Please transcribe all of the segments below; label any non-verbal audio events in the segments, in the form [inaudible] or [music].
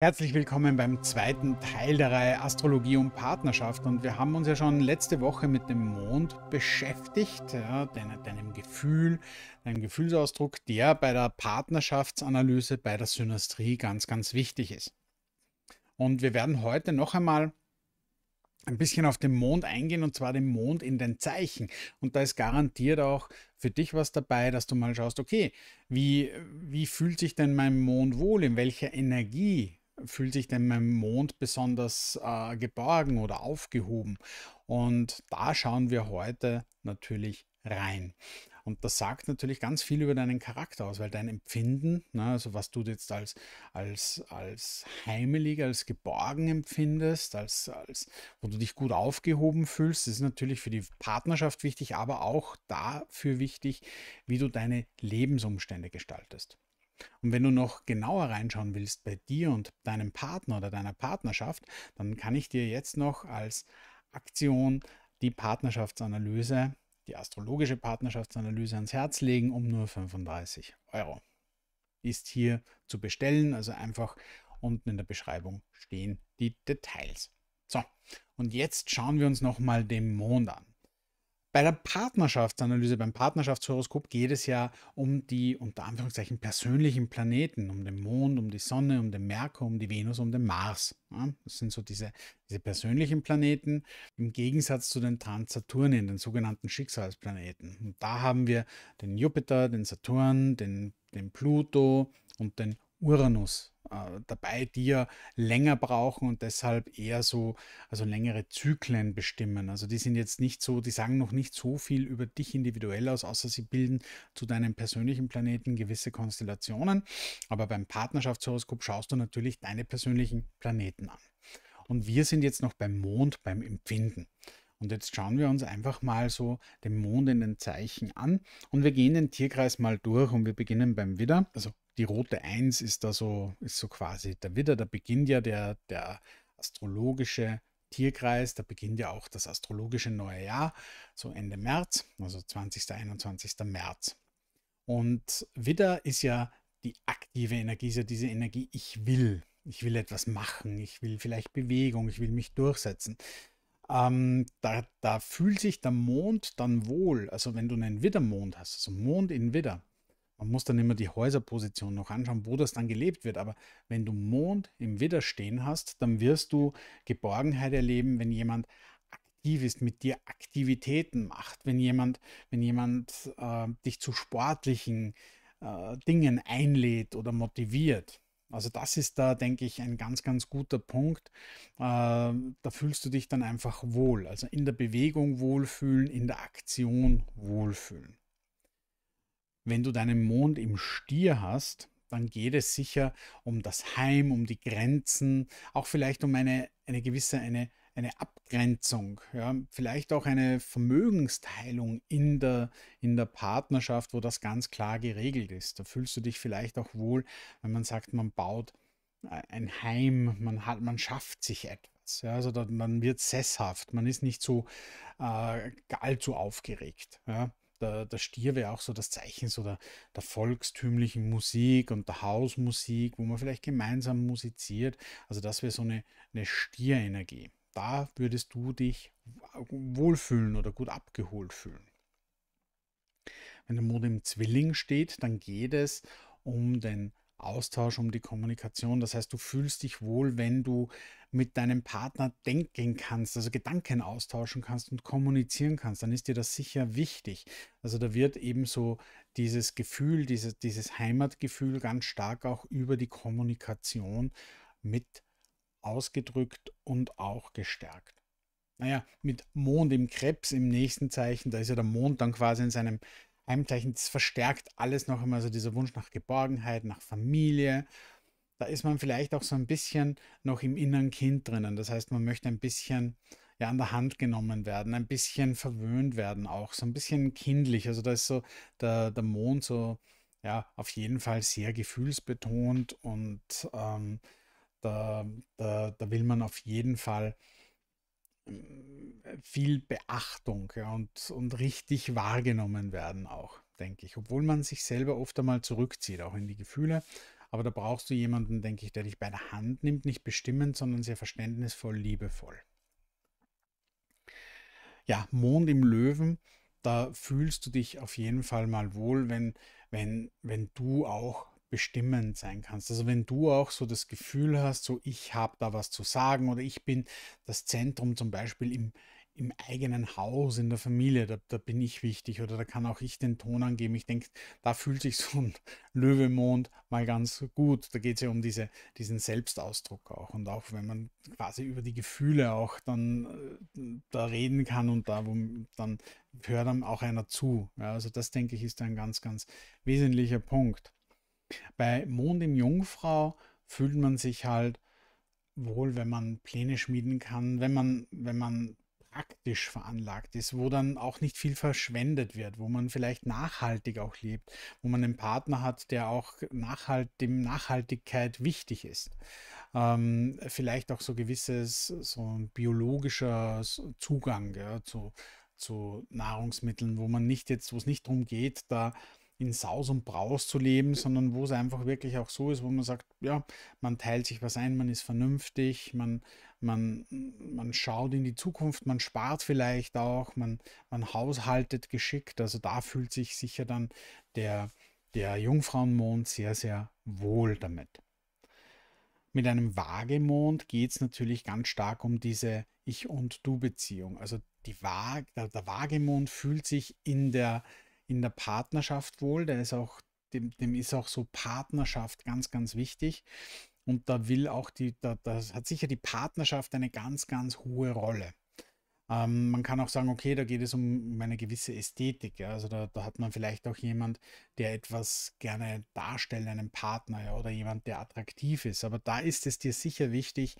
Herzlich willkommen beim zweiten Teil der Reihe Astrologie und Partnerschaft. Und wir haben uns ja schon letzte Woche mit dem Mond beschäftigt, ja, deinem Gefühl, deinem Gefühlsausdruck, der bei der Partnerschaftsanalyse, bei der Synastrie ganz, ganz wichtig ist. Und wir werden heute noch einmal ein bisschen auf den Mond eingehen und zwar den Mond in den Zeichen. Und da ist garantiert auch für dich was dabei, dass du mal schaust, okay, wie, wie fühlt sich denn mein Mond wohl? In welcher Energie fühlt sich denn mein Mond besonders äh, geborgen oder aufgehoben? Und da schauen wir heute natürlich rein. Und das sagt natürlich ganz viel über deinen Charakter aus, weil dein Empfinden, ne, also was du jetzt als, als, als heimelig, als geborgen empfindest, als, als wo du dich gut aufgehoben fühlst, ist natürlich für die Partnerschaft wichtig, aber auch dafür wichtig, wie du deine Lebensumstände gestaltest. Und wenn du noch genauer reinschauen willst bei dir und deinem Partner oder deiner Partnerschaft, dann kann ich dir jetzt noch als Aktion die Partnerschaftsanalyse, die astrologische Partnerschaftsanalyse ans Herz legen um nur 35 Euro. Ist hier zu bestellen, also einfach unten in der Beschreibung stehen die Details. So, und jetzt schauen wir uns nochmal den Mond an. Bei der Partnerschaftsanalyse, beim Partnerschaftshoroskop geht es ja um die unter Anführungszeichen persönlichen Planeten, um den Mond, um die Sonne, um den Merkur, um die Venus, um den Mars. Ja, das sind so diese, diese persönlichen Planeten im Gegensatz zu den Transsaturnien, den sogenannten Schicksalsplaneten. Und da haben wir den Jupiter, den Saturn, den, den Pluto und den Uranus äh, dabei, die ja länger brauchen und deshalb eher so, also längere Zyklen bestimmen. Also die sind jetzt nicht so, die sagen noch nicht so viel über dich individuell aus, außer sie bilden zu deinem persönlichen Planeten gewisse Konstellationen. Aber beim Partnerschaftshoroskop schaust du natürlich deine persönlichen Planeten an. Und wir sind jetzt noch beim Mond, beim Empfinden. Und jetzt schauen wir uns einfach mal so den Mond in den Zeichen an und wir gehen den Tierkreis mal durch und wir beginnen beim Widder, also die rote Eins ist da so, ist so quasi der Widder, da beginnt ja der, der astrologische Tierkreis, da beginnt ja auch das astrologische neue Jahr, so Ende März, also 20. 21. März. Und Widder ist ja die aktive Energie, ist ja diese Energie, ich will, ich will etwas machen, ich will vielleicht Bewegung, ich will mich durchsetzen. Ähm, da, da fühlt sich der Mond dann wohl, also wenn du einen Widdermond hast, also Mond in Widder, man muss dann immer die Häuserposition noch anschauen, wo das dann gelebt wird. Aber wenn du Mond im Widder stehen hast, dann wirst du Geborgenheit erleben, wenn jemand aktiv ist, mit dir Aktivitäten macht, wenn jemand, wenn jemand äh, dich zu sportlichen äh, Dingen einlädt oder motiviert. Also das ist da, denke ich, ein ganz, ganz guter Punkt. Äh, da fühlst du dich dann einfach wohl. Also in der Bewegung wohlfühlen, in der Aktion wohlfühlen wenn du deinen Mond im Stier hast, dann geht es sicher um das Heim, um die Grenzen, auch vielleicht um eine, eine gewisse, eine, eine Abgrenzung, ja, vielleicht auch eine Vermögensteilung in der, in der Partnerschaft, wo das ganz klar geregelt ist. Da fühlst du dich vielleicht auch wohl, wenn man sagt, man baut ein Heim, man, hat, man schafft sich etwas. Ja, also da, man wird sesshaft, man ist nicht so äh, allzu aufgeregt. Ja der, der Stier wäre auch so das Zeichen so der, der volkstümlichen Musik und der Hausmusik, wo man vielleicht gemeinsam musiziert. Also das wäre so eine, eine Stierenergie. Da würdest du dich wohlfühlen oder gut abgeholt fühlen. Wenn der Mond im Zwilling steht, dann geht es um den Austausch, um die Kommunikation. Das heißt, du fühlst dich wohl, wenn du mit deinem Partner denken kannst, also Gedanken austauschen kannst und kommunizieren kannst, dann ist dir das sicher wichtig. Also da wird eben so dieses Gefühl, dieses, dieses Heimatgefühl ganz stark auch über die Kommunikation mit ausgedrückt und auch gestärkt. Naja, mit Mond im Krebs im nächsten Zeichen, da ist ja der Mond dann quasi in seinem Heimzeichen, das verstärkt alles noch immer so dieser Wunsch nach Geborgenheit, nach Familie. Da ist man vielleicht auch so ein bisschen noch im inneren Kind drinnen. Das heißt, man möchte ein bisschen ja, an der Hand genommen werden, ein bisschen verwöhnt werden auch, so ein bisschen kindlich. Also da ist so der, der Mond so, ja, auf jeden Fall sehr gefühlsbetont und ähm, da, da, da will man auf jeden Fall viel Beachtung ja, und, und richtig wahrgenommen werden auch, denke ich. Obwohl man sich selber oft einmal zurückzieht, auch in die Gefühle. Aber da brauchst du jemanden, denke ich, der dich bei der Hand nimmt, nicht bestimmend, sondern sehr verständnisvoll, liebevoll. Ja, Mond im Löwen, da fühlst du dich auf jeden Fall mal wohl, wenn, wenn, wenn du auch bestimmend sein kannst. Also wenn du auch so das Gefühl hast, so ich habe da was zu sagen oder ich bin das Zentrum zum Beispiel im, im eigenen Haus, in der Familie, da, da, bin ich wichtig oder da kann auch ich den Ton angeben. Ich denke, da fühlt sich [laughs] so ein Löwemond mal ganz gut. Da geht es ja um diese, diesen Selbstausdruck auch. Und auch wenn man quasi über die Gefühle auch dann äh, da reden kann und da, wo, dann hört einem auch einer zu. Ja, also das, denke ich, ist ein ganz, ganz wesentlicher Punkt. Bei Mond im Jungfrau fühlt man sich halt wohl, wenn man Pläne schmieden kann, wenn man, wenn man praktisch veranlagt ist, wo dann auch nicht viel verschwendet wird, wo man vielleicht nachhaltig auch lebt, wo man einen Partner hat, der auch nachhalt, dem Nachhaltigkeit wichtig ist. Ähm, vielleicht auch so gewisses, so ein biologischer Zugang ja, zu, zu Nahrungsmitteln, wo man nicht jetzt, wo es nicht darum geht, da in Saus und Braus zu leben, sondern wo es einfach wirklich auch so ist, wo man sagt, ja, man teilt sich was ein, man ist vernünftig, man, man, man schaut in die Zukunft, man spart vielleicht auch, man, man haushaltet geschickt. Also da fühlt sich sicher dann der, der Jungfrauenmond sehr, sehr wohl damit. Mit einem Waagemond geht es natürlich ganz stark um diese Ich- und Du-Beziehung. Also die Waage, der, der Waagemond fühlt sich in der in der Partnerschaft wohl. Der ist auch, dem, dem ist auch so Partnerschaft ganz, ganz wichtig. Und da will auch die, da, da hat sicher die Partnerschaft eine ganz, ganz hohe Rolle. Ähm, man kann auch sagen, okay, da geht es um eine gewisse Ästhetik. Ja? Also da, da, hat man vielleicht auch jemand, der etwas gerne darstellt, einen Partner ja? oder jemand, der attraktiv ist. Aber da ist es dir sicher wichtig,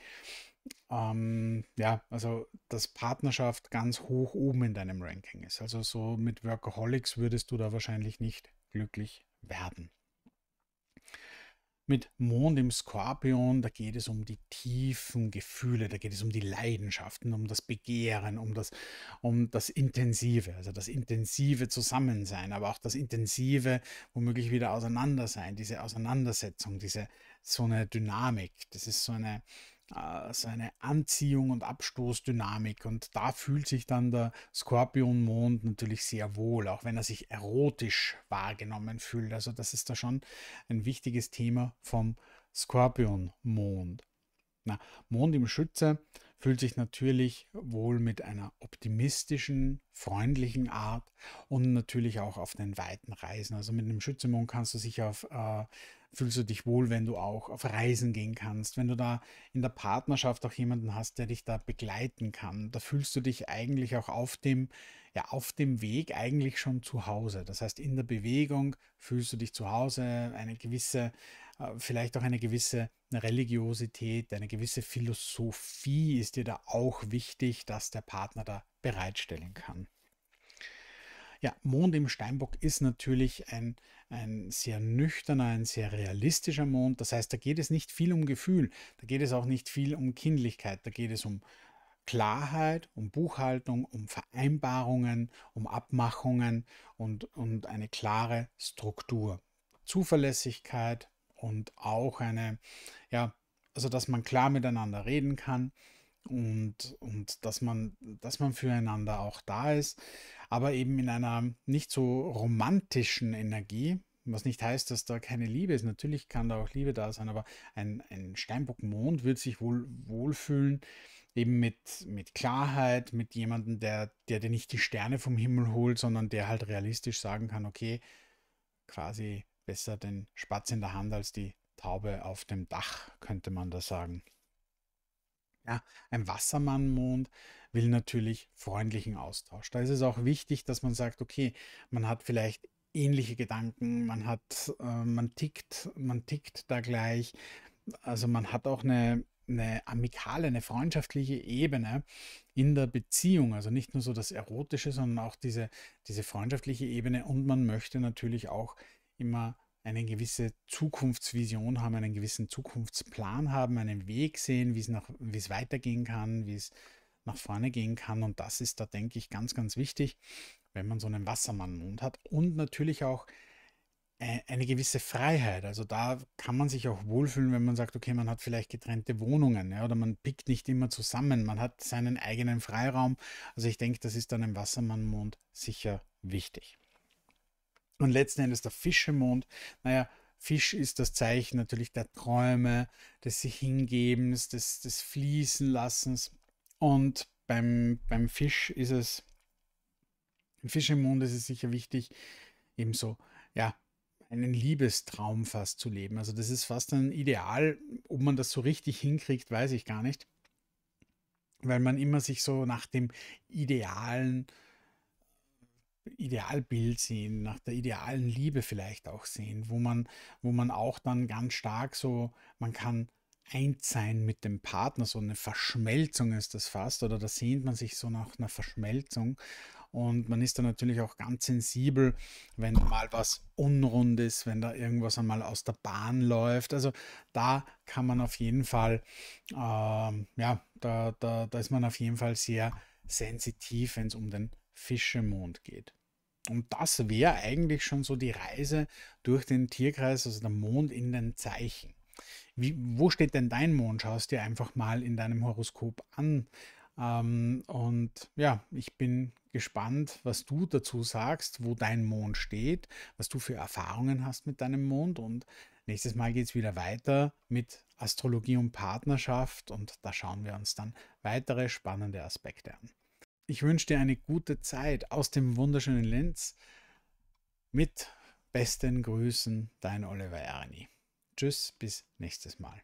ähm, ja, also dass Partnerschaft ganz hoch oben in deinem Ranking ist. Also so mit Workaholics würdest du da wahrscheinlich nicht glücklich werden. Mit Mond im Skorpion, da geht es um die tiefen Gefühle, da geht es um die Leidenschaften, um das Begehren, um das, um das Intensive, also das intensive Zusammensein, aber auch das intensive, womöglich wieder Auseinandersein, diese Auseinandersetzung, diese so eine Dynamik. Das ist so eine, äh, seine Anziehung und Abstoßdynamik. Und da fühlt sich dann der Skorpionmond natürlich sehr wohl, auch wenn er sich erotisch wahrgenommen fühlt. Also das ist da schon ein wichtiges Thema vom Skorpionmond. Na, Mond im Schütze fühlt sich natürlich wohl mit einer optimistischen, freundlichen Art und natürlich auch auf den weiten Reisen. Also mit einem Schützemond kannst du sicher auf äh, fühlst du dich wohl, wenn du auch auf Reisen gehen kannst, wenn du da in der Partnerschaft auch jemanden hast, der dich da begleiten kann. Da fühlst du dich eigentlich auch auf dem, ja, auf dem Weg eigentlich schon zu Hause. Das heißt, in der Bewegung fühlst du dich zu Hause, eine gewisse, äh, vielleicht auch eine gewisse Religiosität, eine gewisse Philosophie ist dir da auch wichtig, dass der Partner da bereitstellen kann. Ja, Mond im Steinbock ist natürlich ein, ein sehr nüchterner, ein sehr realistischer Mond. Das heißt, da geht es nicht viel um Gefühl, da geht es auch nicht viel um Kindlichkeit, da geht es um Klarheit, um Buchhaltung, um Vereinbarungen, um Abmachungen und, und eine klare Struktur. Zuverlässigkeit und auch eine, ja, also dass man klar miteinander reden kann und, und dass, man, dass man füreinander auch da ist, aber eben in einer nicht so romantischen Energie, was nicht heißt, dass da keine Liebe ist. Natürlich kann da auch Liebe da sein, aber ein, ein Steinbock-Mond wird sich wohl wohlfühlen, eben mit, mit Klarheit, mit jemandem, der, der dir nicht die Sterne vom Himmel holt, sondern der halt realistisch sagen kann, okay, quasi besser den Spatz in der Hand als die Taube auf dem Dach, könnte man da sagen. Ja, ein Wassermannmond will natürlich freundlichen Austausch. Da ist es auch wichtig, dass man sagt, okay, man hat vielleicht ähnliche Gedanken, man hat, äh, man tickt, man tickt da gleich. Also man hat auch eine, eine amikale, eine freundschaftliche Ebene in der Beziehung. Also nicht nur so das Erotische, sondern auch diese, diese freundschaftliche Ebene. Und man möchte natürlich auch immer eine gewisse Zukunftsvision haben, einen gewissen Zukunftsplan haben, einen Weg sehen, wie es, weitergehen kann, wie es nach vorne gehen kann. Und das ist da, denke ich, ganz, ganz wichtig, wenn man so einen Wassermannmond hat. Und natürlich auch äh, eine gewisse Freiheit. Also da kann man sich auch wohlfühlen, wenn man sagt, okay, man hat vielleicht getrennte Wohnungen ja, oder man pickt nicht immer zusammen, man hat seinen eigenen Freiraum. Also ich denke, das ist dann im Wassermannmond sicher wichtig. Und letzten Endes der Fischemond. Naja, Fisch ist das Zeichen natürlich der Träume, des sich Hingebens, des, des Fließenlassens. Und beim, beim Fisch ist es, im Fischemond ist es sicher wichtig, ebenso, ja, einen Liebestraum fast zu leben. Also das ist fast ein Ideal. Ob man das so richtig hinkriegt, weiß ich gar nicht. Weil man immer sich so nach dem Idealen äh, Idealbild sehen, nach der idealen Liebe vielleicht auch sehen, wo man, wo man auch dann ganz stark so, man kann eins sein mit dem Partner, so eine Verschmelzung ist das fast, oder da sehnt man sich so nach einer Verschmelzung und man ist da natürlich auch ganz sensibel, wenn mal was unrund ist, wenn da irgendwas einmal aus der Bahn läuft. Also da kann man auf jeden Fall, äh, ja, da, da, da ist man auf jeden Fall sehr sensitiv, wenn es um den Fischemond geht. Und das wäre eigentlich schon so die Reise durch den Tierkreis, also der Mond in den Zeichen. Wie, wo steht denn dein Mond? Schaust dir einfach mal in deinem Horoskop an. Ähm, und ja, ich bin gespannt, was du dazu sagst, wo dein Mond steht, was du für Erfahrungen hast mit deinem Mond. Und nächstes Mal geht es wieder weiter mit Astrologie und Partnerschaft. Und da schauen wir uns dann weitere spannende Aspekte an. Ich wünsche dir eine gute Zeit aus dem wunderschönen Linz. Mit besten Grüßen, dein Oliver Erni. Tschüss, bis nächstes Mal.